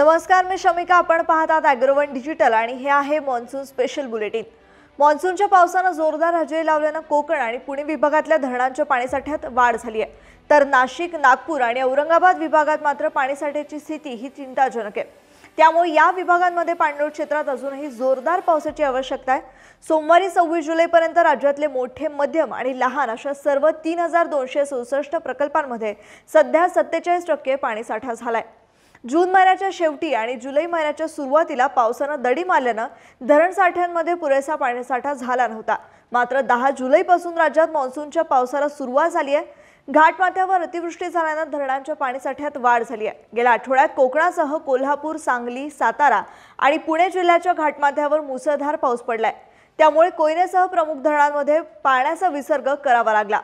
नमस्कार मी शमिका आपण पाहतात अॅग्रोवन डिजिटल आणि हे आहे मान्सून स्पेशल बुलेटिन मान्सूनच्या पावसानं जोरदार हजेरी लावल्यानं कोकण आणि पुणे विभागातल्या धरणांच्या पाणीसाठ्यात वाढ झाली आहे तर नाशिक नागपूर आणि औरंगाबाद विभागात मात्र पाणीसाठ्याची स्थिती ही चिंताजनक आहे त्यामुळे या विभागांमध्ये पाणलोट क्षेत्रात अजूनही जोरदार पावसाची आवश्यकता आहे सोमवारी सव्वीस जुलैपर्यंत राज्यातले मोठे मध्यम आणि लहान अशा सर्व तीन हजार दोनशे सदुसष्ट प्रकल्पांमध्ये सध्या सत्तेचाळीस टक्के पाणीसाठा झाला आहे जून महिन्याच्या शेवटी आणि जुलै महिन्याच्या सुरुवातीला पावसानं दडी मारल्यानं धरणसाठ्यांमध्ये पुरेसा पाणीसाठा झाला नव्हता मात्र दहा जुलैपासून राज्यात मान्सूनच्या पावसाला सुरुवात झाली आहे घाटमाथ्यावर अतिवृष्टी झाल्यानं धरणांच्या पाणीसाठ्यात वाढ झाली आहे गेल्या आठवड्यात कोकणासह कोल्हापूर सांगली सातारा आणि पुणे जिल्ह्याच्या घाटमाथ्यावर मुसळधार पाऊस पडलाय त्यामुळे कोयनेसह प्रमुख धरणांमध्ये पाण्याचा विसर्ग करावा लागला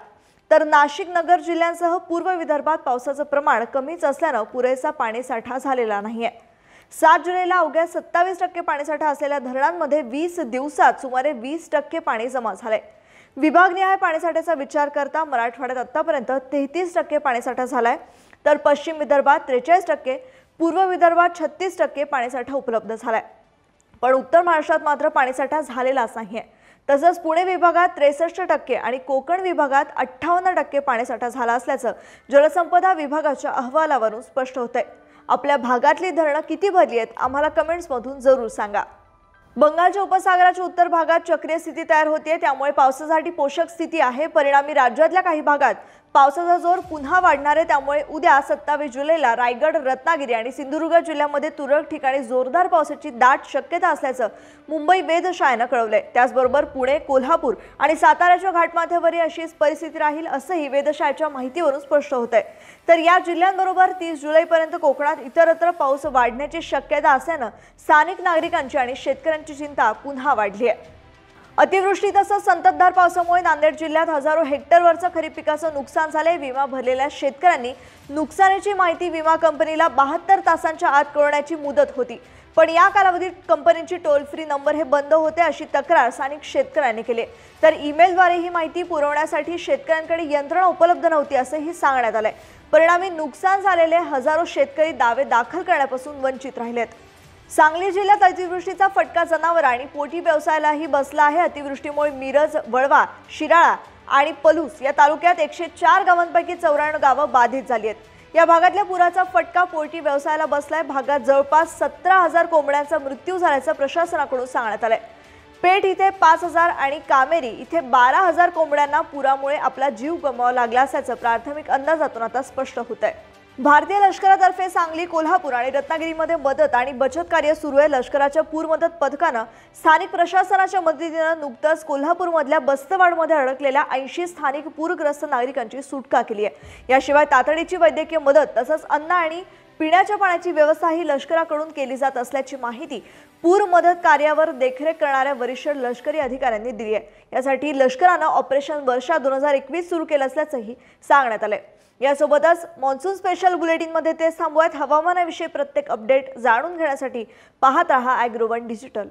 तर नाशिक नगर जिल्ह्यांसह पूर्व विदर्भात पावसाचं प्रमाण कमीच असल्यानं पुरेसा पाणीसाठा झालेला आहे सात जुलैला अवघ्या सत्तावीस टक्के पाणीसाठा असलेल्या धरणांमध्ये वीस दिवसात सुमारे वीस टक्के पाणी जमा झालंय विभागनिहाय पाणीसाठ्याचा विचार करता मराठवाड्यात आत्तापर्यंत तेहतीस टक्के पाणीसाठा झालाय तर पश्चिम विदर्भात त्रेचाळीस टक्के पूर्व विदर्भात छत्तीस टक्के पाणीसाठा उपलब्ध झालाय पण उत्तर महाराष्ट्रात मात्र पाणीसाठा झालेलाच आहे तसंच पुणे विभागात त्रेसष्ट टक्के आणि कोकण विभागात अठ्ठावन्न टक्के पाणीसाठा झाला असल्याचं जलसंपदा विभागाच्या अहवालावरून स्पष्ट आहे आपल्या भागातली धरणं किती भरली आहेत आम्हाला कमेंट्समधून जरूर सांगा बंगालच्या उपसागराच्या उत्तर भागात चक्रीय स्थिती तयार होते त्यामुळे पावसासाठी पोषक स्थिती आहे परिणामी राज्यातल्या काही भागात पावसाचा जोर पुन्हा वाढणार आहे त्यामुळे उद्या सत्तावीस जुलैला रायगड रत्नागिरी आणि सिंधुदुर्ग जिल्ह्यामध्ये तुरळक ठिकाणी जोरदार पावसाची दाट शक्यता असल्याचं मुंबई वेधशाळेनं कळवलंय त्याचबरोबर पुणे कोल्हापूर आणि साताऱ्याच्या घाटमाथ्यावरही अशीच परिस्थिती राहील असंही वेधशाळेच्या माहितीवरून स्पष्ट होत आहे तर या जिल्ह्यांबरोबर तीस जुलैपर्यंत कोकणात इतरत्र पाऊस वाढण्याची शक्यता असल्यानं स्थानिक नागरिकांची आणि शेतकऱ्यांची चिंता पुन्हा वाढली आहे अतिवृष्टी तसंच संततधार पावसामुळे नांदेड जिल्ह्यात हजारो हेक्टरवरचं खरीप पिकाचं नुकसान झाले विमा भरलेल्या शेतकऱ्यांनी नुकसानीची माहिती विमा कंपनीला बहात्तर तासांच्या आत कळवण्याची मुदत होती पण या कालावधीत कंपनीची टोल फ्री नंबर हे बंद होते अशी तक्रार स्थानिक शेतकऱ्यांनी केली तर ईमेलद्वारे ही माहिती पुरवण्यासाठी शेतकऱ्यांकडे यंत्रणा उपलब्ध नव्हती असंही सांगण्यात आलंय परिणामी नुकसान झालेले हजारो शेतकरी दावे दाखल करण्यापासून वंचित राहिलेत सांगली जिल्ह्यात अतिवृष्टीचा फटका जनावर आणि पोटी व्यवसायालाही बसला आहे अतिवृष्टीमुळे मिरज वळवा शिराळा आणि पलूस या तालुक्यात एकशे चार गावांपैकी चौऱ्याण्णव गावं बाधित झाली आहेत या भागातल्या पुराचा फटका पोटी व्यवसायाला बसलाय भागात जवळपास सतरा हजार कोंबड्यांचा मृत्यू झाल्याचं प्रशासनाकडून सांगण्यात आलंय पेठ इथे पाच हजार आणि कामेरी इथे बारा हजार कोंबड्यांना पुरामुळे आपला जीव गमवावा लागला असल्याचं प्राथमिक अंदाजातून आता स्पष्ट होत आहे भारतीय लष्करातर्फे सांगली कोल्हापूर आणि रत्नागिरीमध्ये मदत आणि बचत कार्य सुरू आहे लष्कराच्या मदत पथकानं स्थानिक प्रशासनाच्या मदतीनं नुकतंच कोल्हापूरमधल्या बस्तवाडमध्ये अडकलेल्या ऐंशी स्थानिक पूरग्रस्त नागरिकांची सुटका केली आहे याशिवाय तातडीची वैद्यकीय मदत तसंच अन्न आणि पिण्याच्या पाण्याची व्यवस्था ही लष्कराकडून केली जात असल्याची माहिती पूर मदत कार्यावर देखरेख करणाऱ्या वरिष्ठ लष्करी अधिकाऱ्यांनी दिली आहे यासाठी लष्करानं ऑपरेशन वर्षा दोन हजार एकवीस सुरू केलं असल्याचंही सांगण्यात आलंय यासोबतच मान्सून स्पेशल बुलेटिनमध्ये ते थांबवत हवामानाविषयी प्रत्येक अपडेट जाणून घेण्यासाठी पाहत रहा ॲग्रोवन डिजिटल